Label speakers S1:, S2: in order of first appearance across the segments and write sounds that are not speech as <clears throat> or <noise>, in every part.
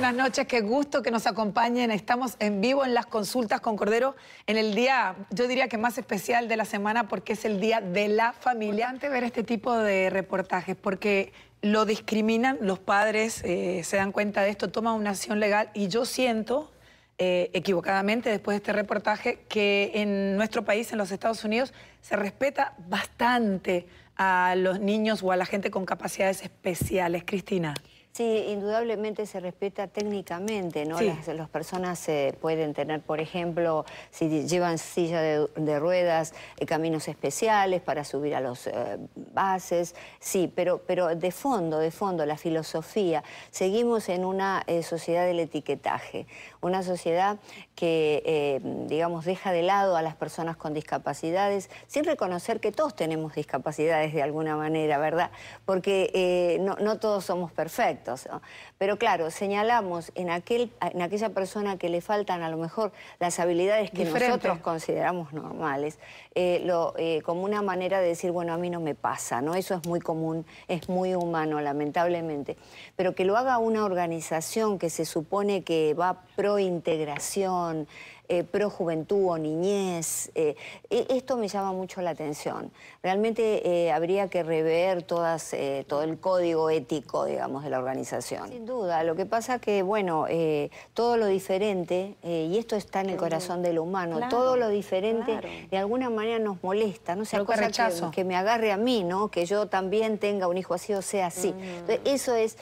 S1: buenas noches, qué gusto que nos acompañen. Estamos en vivo en las consultas con Cordero en el día, yo diría que más especial de la semana porque es el Día de la Familia. Es importante ver este tipo de reportajes porque lo discriminan, los padres eh, se dan cuenta de esto, toman una acción legal y yo siento, eh, equivocadamente después de este reportaje, que en nuestro país, en los Estados Unidos, se respeta bastante a los niños o a la gente con capacidades especiales. Cristina.
S2: Sí, indudablemente se respeta técnicamente, ¿no? Las, personas eh, pueden tener, por ejemplo, si llevan silla de, ruedas, eh, caminos especiales para subir a los eh, bases, sí, pero, pero de fondo, de fondo, la filosofía, seguimos en una sociedad del etiquetaje, una sociedad que, digamos, deja de lado a las personas con discapacidades sin reconocer que todos tenemos discapacidades de alguna manera, ¿verdad? Porque no todos somos perfectos. Pero claro, señalamos en, aquel, en aquella persona que le faltan a lo mejor las habilidades que nosotros consideramos normales, eh, eh, como una manera de decir, bueno, a mí no me pasa, ¿no? Eso es muy común, es muy humano, lamentablemente. Pero que lo haga una organización que se supone que va pro integración, eh, pro juventud o niñez. Eh, e, esto me llama mucho la atención. Realmente eh, habría que rever todas, eh, todo el código ético, digamos, de la organización. Sin duda, lo que pasa que, bueno, todo lo diferente, y esto está en el corazón del humano, todo lo diferente de alguna manera nos molesta, no sea que, me agarre a mí, ¿no? Que yo también tenga un hijo así o sea así. eso es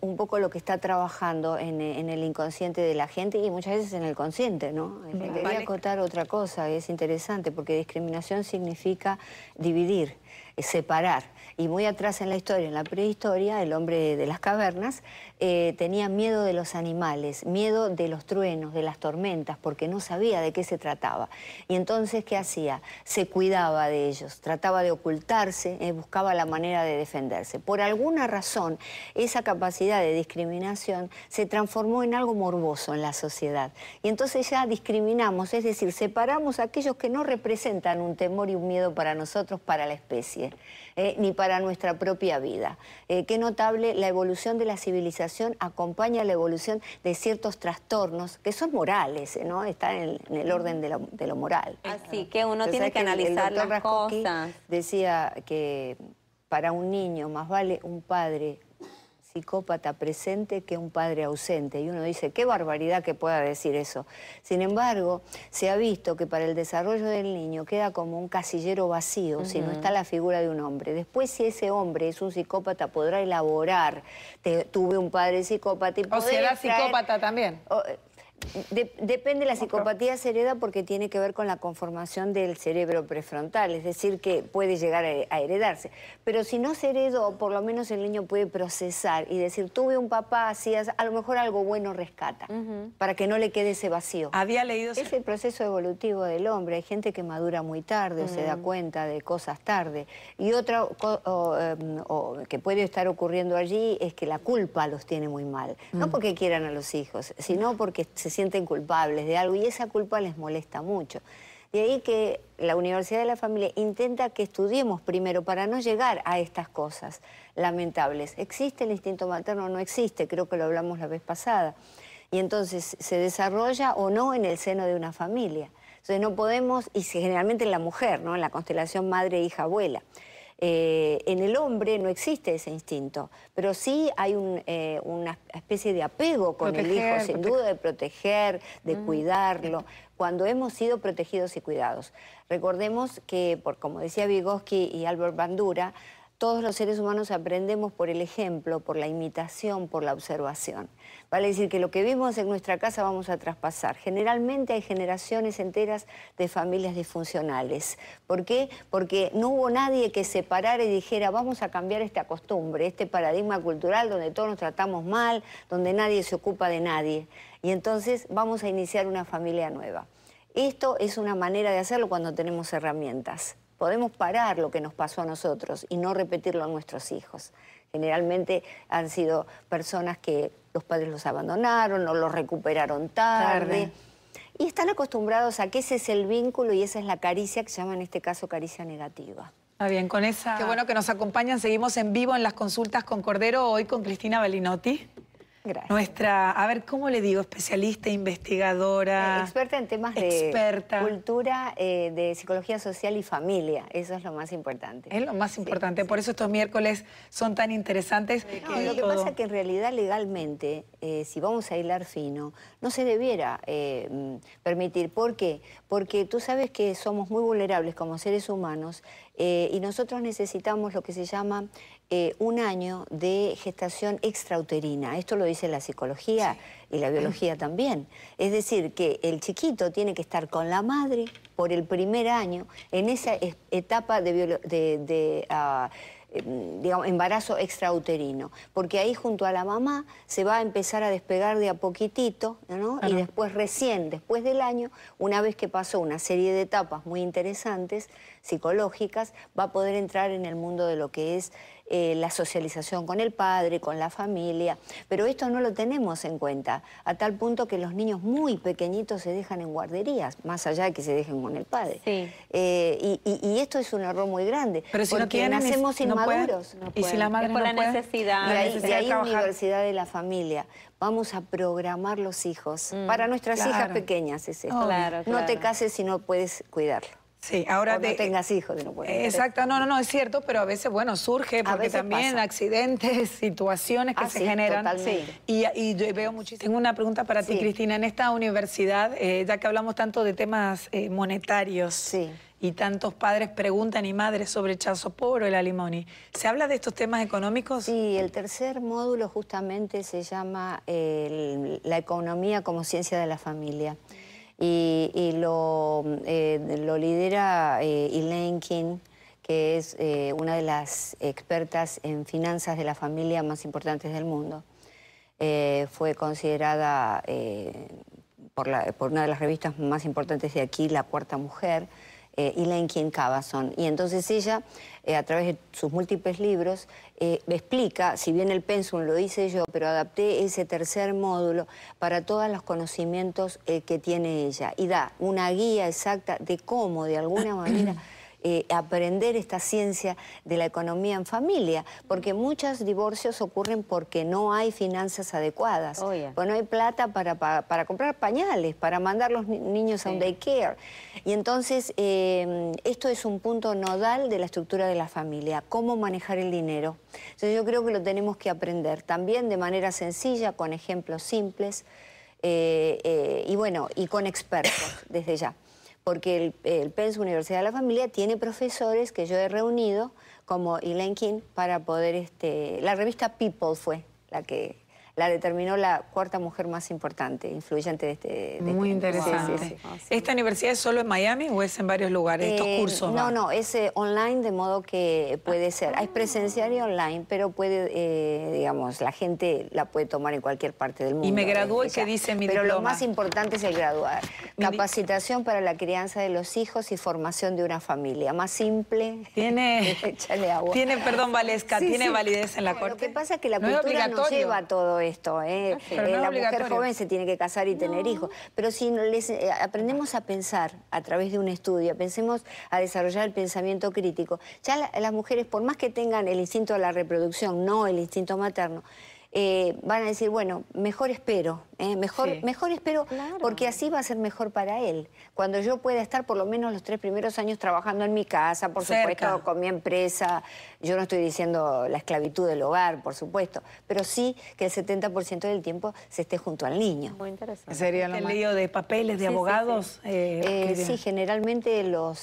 S2: un poco lo que está trabajando en, en el inconsciente de la gente y muchas veces en el consciente, ¿no? Me acotar otra cosa, es interesante, porque discriminación significa dividir, eh, separar y muy atrás en la historia, en la prehistoria, el hombre de las cavernas eh, tenía miedo de los animales, miedo de los truenos, de las tormentas, porque no sabía de qué se trataba. Y entonces, ¿qué hacía? Se cuidaba de ellos, trataba de ocultarse, eh, buscaba la manera de defenderse. Por alguna razón, esa capacidad de discriminación se transformó en algo morboso en la sociedad. Y entonces ya discriminamos, es decir, separamos a aquellos que no representan un temor y un miedo para nosotros, para la especie, eh, ni para para nuestra propia vida. Eh, qué notable, la evolución de la civilización acompaña la evolución de ciertos trastornos que son morales, ¿no? Están en, el orden de lo, moral. Así ah, que uno tiene que, analizar las cosas. Decía que para un niño más vale un padre psicópata presente que un padre ausente. Y uno dice, qué barbaridad que pueda decir eso. Sin embargo, se ha visto que para el desarrollo del niño queda como un casillero vacío si no está la figura de un hombre. Después, si ese hombre es un psicópata, podrá elaborar, tuve un padre psicópata y... O será psicópata también depende, la psicopatía se hereda porque tiene que ver con la conformación del cerebro prefrontal, es decir, que puede llegar a, heredarse. Pero si no se heredó, por lo menos el niño puede procesar y decir, tuve un papá así, a lo mejor algo bueno rescata, para que no le quede ese vacío. Había leído... Es el proceso evolutivo del hombre, hay gente que madura muy tarde o se da mm. cuenta de cosas tarde. Y otra cosa em, que puede estar ocurriendo allí es que la culpa los tiene muy mal, no mm. porque quieran a los hijos, sino porque se sienten culpables de algo y esa culpa les molesta mucho. De ahí que la Universidad de la Familia intenta que estudiemos primero para no llegar a estas cosas lamentables. ¿Existe el instinto materno? o No existe, creo que lo hablamos la vez pasada. Y entonces se desarrolla o no en el seno de una familia. Entonces no podemos, y generalmente en la mujer, ¿no? en la constelación madre, hija, abuela. Eh, en el hombre no existe ese instinto, pero sí hay eh, una especie de apego con el hijo, sin duda, de proteger, de cuidarlo, cuando hemos sido protegidos y cuidados. Recordemos que, por, como decía Vygotsky y Albert Bandura, todos los seres humanos aprendemos por el ejemplo, por la imitación, por la observación. Vale decir que lo que vimos en nuestra casa vamos a traspasar. Generalmente hay generaciones enteras de familias disfuncionales. ¿Por qué? Porque no hubo nadie que se parara y dijera, vamos a cambiar esta costumbre, este paradigma cultural donde todos nos tratamos mal, donde nadie se ocupa de nadie. Y entonces vamos a iniciar una familia nueva. Esto es una manera de hacerlo cuando tenemos herramientas podemos parar lo que nos pasó a nosotros y no repetirlo a nuestros hijos. Generalmente han sido personas que los padres los abandonaron o los recuperaron tarde. Y están acostumbrados a que ese es el vínculo y esa es la caricia que se llama en este caso caricia negativa. Está
S1: bien, con esa... Qué bueno que nos acompañan. Seguimos en vivo en las consultas con Cordero, hoy con Cristina Balinotti. Nuestra, a ver, ¿cómo le digo? Especialista, investigadora. Eh, experta
S2: en temas de cultura, eh, de psicología social y familia. Eso es lo más importante.
S1: Es lo más importante. Por eso estos miércoles son tan interesantes. lo que pasa es que
S2: en realidad legalmente eh, si vamos a hilar fino, no se debiera eh, permitir. ¿Por qué? Porque tú sabes que somos muy vulnerables como seres humanos eh, y nosotros necesitamos lo que se llama un año de gestación extrauterina. Esto lo dice la psicología y la biología <clears throat> también. Es decir, que el chiquito tiene que estar con la madre por el primer año en esa etapa de... Ah, eh, digamos, embarazo extrauterino, porque ahí junto a la mamá se va a empezar a despegar de a poquitito, Y después recién, después del año, una vez que pasó una serie de etapas muy interesantes, psicológicas, va a poder entrar en el mundo de lo que es eh, la socialización con el padre, con la familia, pero esto no lo tenemos en cuenta, a tal punto que los niños muy pequeñitos se dejan en guarderías, más allá de que se dejen con el padre. Eh, y, esto es un error muy grande, pero si porque no nacemos inmaduros. y si la madre por la, Necesidad, ahí, universidad de la familia vamos a programar los hijos. Mm, para nuestras hijas pequeñas es esto. No te cases si no puedes cuidarlo. Sí, ahora o de, no tengas hijos. exacto,
S1: no, no, no, es cierto, pero a veces, bueno, surge porque también accidentes, <laughs> situaciones que ah, se generan. Y, yo veo muchísimo. Tengo una pregunta para ti, Cristina. En esta universidad, eh, ya que hablamos tanto de temas eh, monetarios y tantos padres preguntan y madres sobre el
S2: pobre el alimony,
S1: ¿se habla de estos temas económicos? Sí, el
S2: tercer módulo justamente se llama eh, la economía como ciencia de la familia y, lo, eh, lo, lidera eh, Elaine King, que es eh, una de las expertas en finanzas de la familia más importantes del mundo. fue considerada por, la, por una de las revistas más importantes de aquí, La Cuarta Mujer eh, y Lenkin Cavazon. Y entonces ella, eh, a través de sus múltiples libros, me eh, explica, si bien el pensum lo hice yo, pero adapté ese tercer módulo para todos los conocimientos eh, que tiene ella y da una guía exacta de cómo, de alguna manera... <clears throat> Eh, aprender esta ciencia de la economía en familia, porque muchos divorcios ocurren porque no hay finanzas adecuadas, porque oh, no hay plata para, para, comprar pañales, para mandar los niños a un daycare. Y entonces em, esto es un punto nodal de la estructura de la familia, cómo manejar el dinero. Entonces yo creo que lo tenemos que aprender también de manera sencilla, con ejemplos simples. Eh, eh, y bueno, y con expertos desde ya porque el, el e Universidad de la Familia tiene profesores que yo he reunido, como Elaine King, para poder... Este, la revista People fue la que la determinó la cuarta mujer más importante, influyente de este... este Muy interesante. Ah,
S1: ¿Esta universidad es solo en Miami o es en varios lugares, estos eh, cursos? No,
S2: no, es eh, online de modo que puede ser. es presencial y online, pero puede, eh, digamos, la gente la puede tomar en cualquier parte del mundo. Y me graduó y que dice mi Pero lo más importante es el graduar. Capacitación para la crianza de los hijos y formación de una familia. Más simple, tiene, <laughs> échale agua. Tiene, perdón, Valesca, tiene validez
S1: en la corte. Lo que pasa es que la cultura nos lleva
S2: todo esto. ¿eh? Ah, eh la mujer joven se tiene que casar y tener hijos. Pero si eh, aprendemos a pensar a través de un estudio, pensemos a desarrollar el pensamiento crítico, ya las mujeres, por más que tengan el instinto de la reproducción, no el instinto materno, eh, van a decir, bueno, mejor espero, ¿eh? mejor, mejor espero, porque así va a ser mejor para él. Cuando yo pueda estar por lo menos los tres primeros años trabajando en mi casa, por supuesto, con mi empresa, yo no estoy diciendo la esclavitud del hogar, por supuesto, pero sí que el 70% del tiempo se esté junto al niño. Muy Sería el lío
S1: de papeles, de abogados.
S2: Sí, eh, sí generalmente los,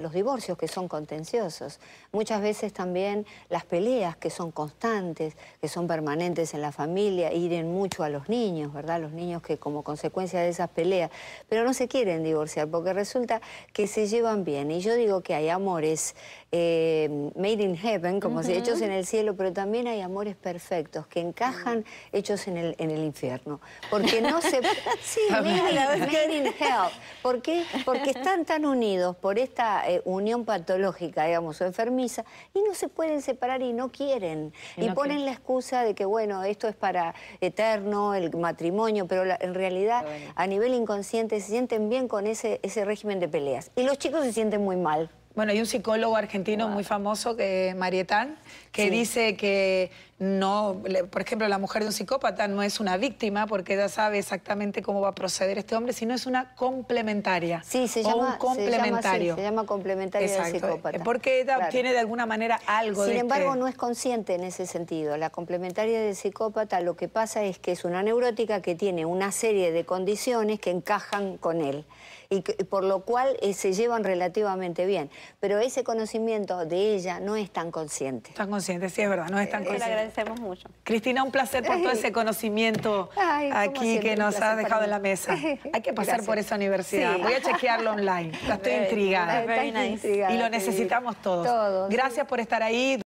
S2: los divorcios que son contenciosos. Muchas veces también las peleas que son constantes, que son permanentes en la familia, iren mucho a los niños, ¿verdad? Los niños que como consecuencia de esas peleas, pero no se quieren divorciar porque resulta que se llevan bien. Y yo digo que hay amores eh, made in heaven, como si hechos en el cielo, pero también hay amores perfectos que encajan hechos en el, en el infierno. Porque no se... <laughs> sí, made, in hell. ¿Por qué? Porque están tan unidos por esta eh, unión patológica, digamos, o enfermedad y no se pueden separar y no quieren. Y, ponen la excusa de que, bueno, esto es para eterno, el matrimonio, pero en realidad a nivel inconsciente se sienten bien con ese régimen de peleas. Y los
S1: chicos se sienten muy mal. Bueno, hay un psicólogo argentino muy famoso, que Marietán, que dice que no, por ejemplo, la mujer de un psicópata no es una víctima porque ella sabe exactamente cómo va a proceder este hombre, sino es una complementaria.
S2: Sí, se llama. O complementario. Se llama, complementaria psicópata. Porque ella tiene de
S1: alguna manera algo Sin este embargo, no
S2: es consciente en ese sentido. La complementaria del psicópata lo que pasa es que es una neurótica que tiene una serie de condiciones que encajan con él y, por lo cual eh, se llevan relativamente bien. Pero ese conocimiento de ella no es tan consciente. Tan consciente, sí, es verdad, no es tan eh, consciente. Le
S1: agradecemos mucho. Cristina, un placer por todo ese conocimiento aquí que nos has dejado en la mesa. <laughs> Hay que pasar por esa universidad. Voy a chequearlo online. estoy intrigada. Y lo necesitamos todos. Gracias por estar ahí.